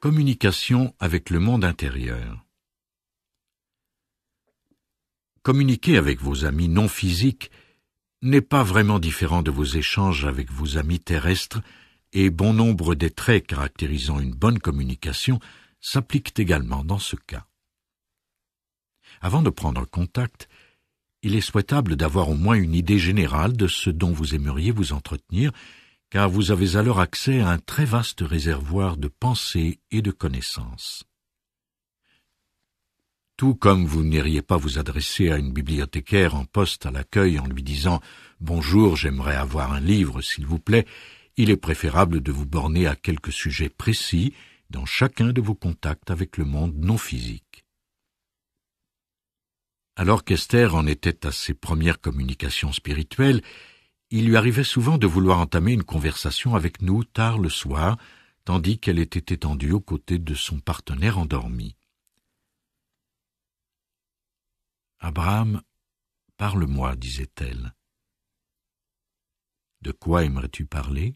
Communication avec le monde intérieur. Communiquer avec vos amis non physiques n'est pas vraiment différent de vos échanges avec vos amis terrestres, et bon nombre des traits caractérisant une bonne communication s'appliquent également dans ce cas. Avant de prendre contact, il est souhaitable d'avoir au moins une idée générale de ce dont vous aimeriez vous entretenir car vous avez alors accès à un très vaste réservoir de pensées et de connaissances. Tout comme vous n'iriez pas vous adresser à une bibliothécaire en poste à l'accueil en lui disant Bonjour, j'aimerais avoir un livre, s'il vous plaît, il est préférable de vous borner à quelques sujets précis dans chacun de vos contacts avec le monde non physique. Alors qu'Esther en était à ses premières communications spirituelles, il lui arrivait souvent de vouloir entamer une conversation avec nous tard le soir, tandis qu'elle était étendue aux côtés de son partenaire endormi. Abraham, parle-moi, disait-elle. De quoi aimerais-tu parler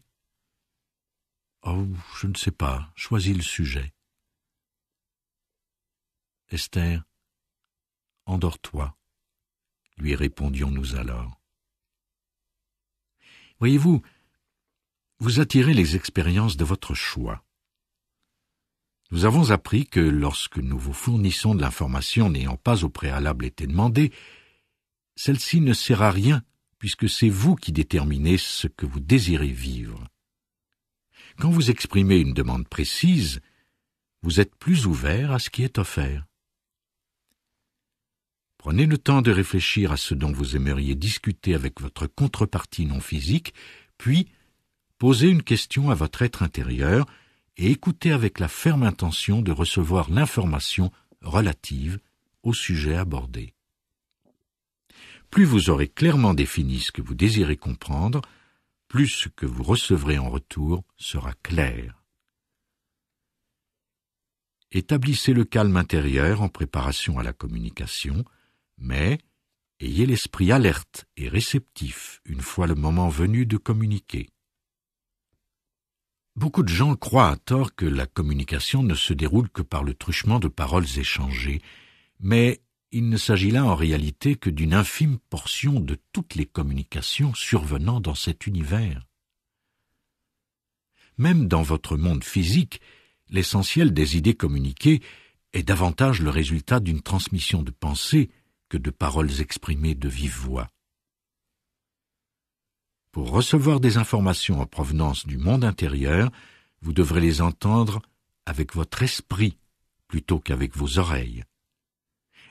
Oh, je ne sais pas, choisis le sujet. Esther, endors-toi, lui répondions-nous alors. Voyez-vous, vous attirez les expériences de votre choix. Nous avons appris que lorsque nous vous fournissons de l'information n'ayant pas au préalable été demandée, celle-ci ne sert à rien puisque c'est vous qui déterminez ce que vous désirez vivre. Quand vous exprimez une demande précise, vous êtes plus ouvert à ce qui est offert. Prenez le temps de réfléchir à ce dont vous aimeriez discuter avec votre contrepartie non physique, puis posez une question à votre être intérieur et écoutez avec la ferme intention de recevoir l'information relative au sujet abordé. Plus vous aurez clairement défini ce que vous désirez comprendre, plus ce que vous recevrez en retour sera clair. Établissez le calme intérieur en préparation à la communication, mais ayez l'esprit alerte et réceptif une fois le moment venu de communiquer. Beaucoup de gens croient à tort que la communication ne se déroule que par le truchement de paroles échangées, mais il ne s'agit là en réalité que d'une infime portion de toutes les communications survenant dans cet univers. Même dans votre monde physique, l'essentiel des idées communiquées est davantage le résultat d'une transmission de pensées de paroles exprimées de vive voix. Pour recevoir des informations en provenance du monde intérieur, vous devrez les entendre avec votre esprit plutôt qu'avec vos oreilles.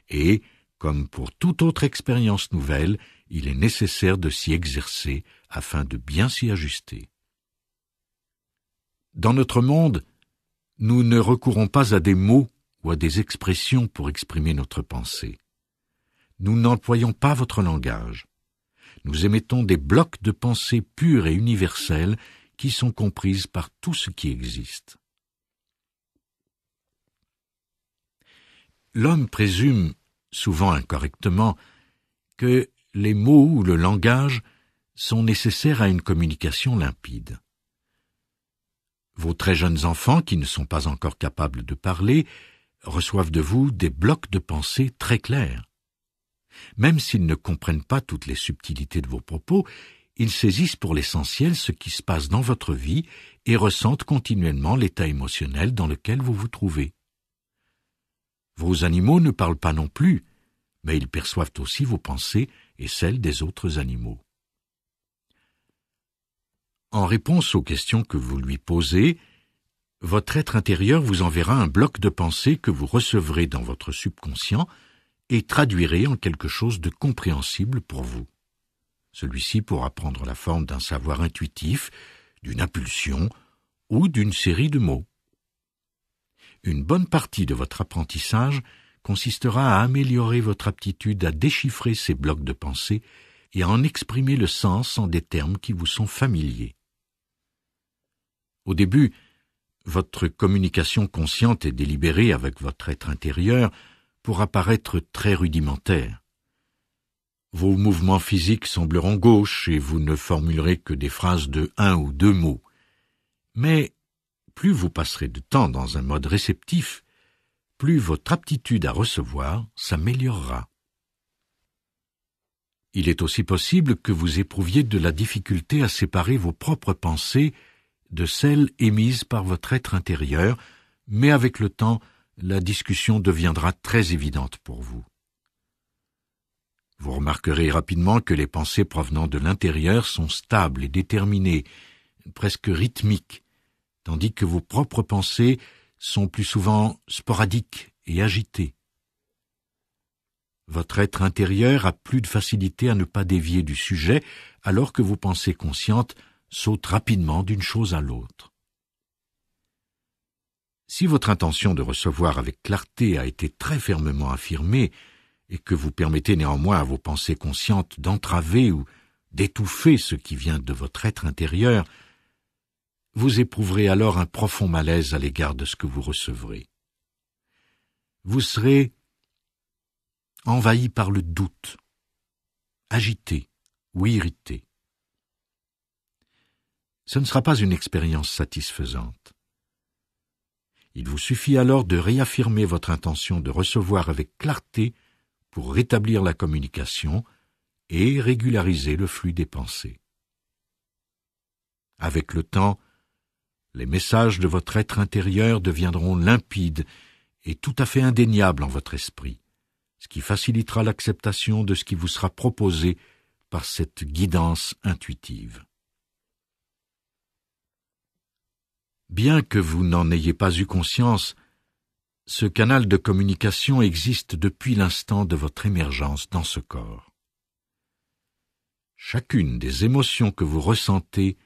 Et, comme pour toute autre expérience nouvelle, il est nécessaire de s'y exercer afin de bien s'y ajuster. Dans notre monde, nous ne recourons pas à des mots ou à des expressions pour exprimer notre pensée nous n'employons pas votre langage. Nous émettons des blocs de pensée purs et universels qui sont comprises par tout ce qui existe. L'homme présume, souvent incorrectement, que les mots ou le langage sont nécessaires à une communication limpide. Vos très jeunes enfants, qui ne sont pas encore capables de parler, reçoivent de vous des blocs de pensée très clairs. Même s'ils ne comprennent pas toutes les subtilités de vos propos, ils saisissent pour l'essentiel ce qui se passe dans votre vie et ressentent continuellement l'état émotionnel dans lequel vous vous trouvez. Vos animaux ne parlent pas non plus, mais ils perçoivent aussi vos pensées et celles des autres animaux. En réponse aux questions que vous lui posez, votre être intérieur vous enverra un bloc de pensée que vous recevrez dans votre subconscient et traduirez en quelque chose de compréhensible pour vous. Celui-ci pourra prendre la forme d'un savoir intuitif, d'une impulsion ou d'une série de mots. Une bonne partie de votre apprentissage consistera à améliorer votre aptitude à déchiffrer ces blocs de pensée et à en exprimer le sens en des termes qui vous sont familiers. Au début, votre communication consciente et délibérée avec votre être intérieur pour apparaître très rudimentaire. Vos mouvements physiques sembleront gauches et vous ne formulerez que des phrases de un ou deux mots. Mais plus vous passerez de temps dans un mode réceptif, plus votre aptitude à recevoir s'améliorera. Il est aussi possible que vous éprouviez de la difficulté à séparer vos propres pensées de celles émises par votre être intérieur, mais avec le temps, la discussion deviendra très évidente pour vous. Vous remarquerez rapidement que les pensées provenant de l'intérieur sont stables et déterminées, presque rythmiques, tandis que vos propres pensées sont plus souvent sporadiques et agitées. Votre être intérieur a plus de facilité à ne pas dévier du sujet, alors que vos pensées conscientes sautent rapidement d'une chose à l'autre. Si votre intention de recevoir avec clarté a été très fermement affirmée, et que vous permettez néanmoins à vos pensées conscientes d'entraver ou d'étouffer ce qui vient de votre être intérieur, vous éprouverez alors un profond malaise à l'égard de ce que vous recevrez. Vous serez envahi par le doute, agité ou irrité. Ce ne sera pas une expérience satisfaisante. Il vous suffit alors de réaffirmer votre intention de recevoir avec clarté pour rétablir la communication et régulariser le flux des pensées. Avec le temps, les messages de votre être intérieur deviendront limpides et tout à fait indéniables en votre esprit, ce qui facilitera l'acceptation de ce qui vous sera proposé par cette guidance intuitive. Bien que vous n'en ayez pas eu conscience, ce canal de communication existe depuis l'instant de votre émergence dans ce corps. Chacune des émotions que vous ressentez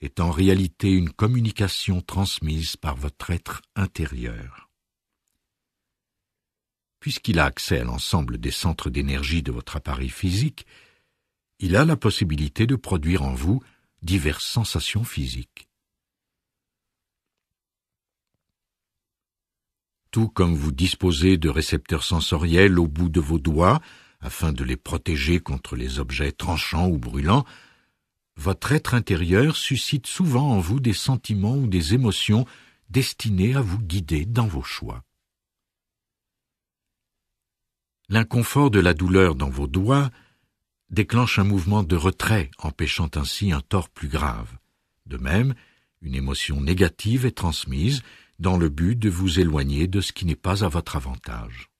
est en réalité une communication transmise par votre être intérieur. Puisqu'il a accès à l'ensemble des centres d'énergie de votre appareil physique, il a la possibilité de produire en vous diverses sensations physiques. tout comme vous disposez de récepteurs sensoriels au bout de vos doigts, afin de les protéger contre les objets tranchants ou brûlants, votre être intérieur suscite souvent en vous des sentiments ou des émotions destinés à vous guider dans vos choix. L'inconfort de la douleur dans vos doigts déclenche un mouvement de retrait, empêchant ainsi un tort plus grave. De même, une émotion négative est transmise dans le but de vous éloigner de ce qui n'est pas à votre avantage.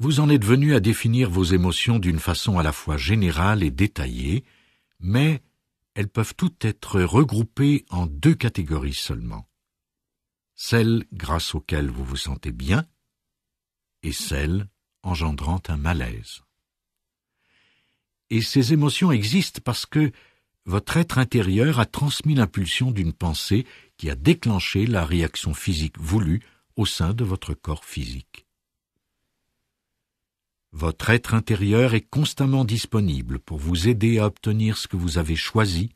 Vous en êtes venu à définir vos émotions d'une façon à la fois générale et détaillée, mais elles peuvent toutes être regroupées en deux catégories seulement. Celles grâce auxquelles vous vous sentez bien et celles engendrant un malaise. Et ces émotions existent parce que votre être intérieur a transmis l'impulsion d'une pensée qui a déclenché la réaction physique voulue au sein de votre corps physique. Votre être intérieur est constamment disponible pour vous aider à obtenir ce que vous avez choisi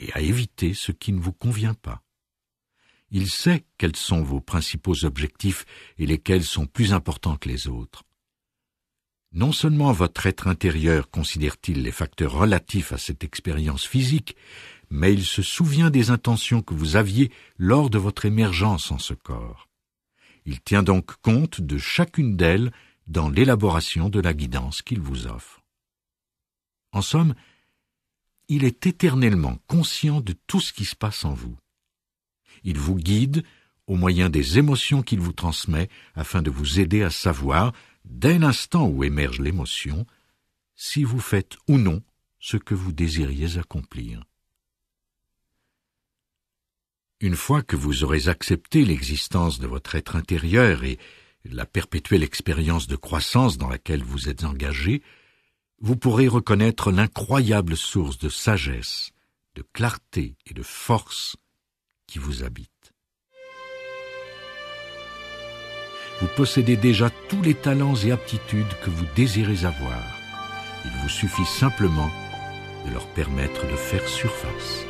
et à éviter ce qui ne vous convient pas. Il sait quels sont vos principaux objectifs et lesquels sont plus importants que les autres. Non seulement votre être intérieur considère-t-il les facteurs relatifs à cette expérience physique, mais il se souvient des intentions que vous aviez lors de votre émergence en ce corps. Il tient donc compte de chacune d'elles dans l'élaboration de la guidance qu'il vous offre. En somme, il est éternellement conscient de tout ce qui se passe en vous. Il vous guide au moyen des émotions qu'il vous transmet afin de vous aider à savoir dès l'instant où émerge l'émotion, si vous faites ou non ce que vous désiriez accomplir. Une fois que vous aurez accepté l'existence de votre être intérieur et la perpétuelle expérience de croissance dans laquelle vous êtes engagé, vous pourrez reconnaître l'incroyable source de sagesse, de clarté et de force qui vous habite. vous possédez déjà tous les talents et aptitudes que vous désirez avoir. Il vous suffit simplement de leur permettre de faire surface.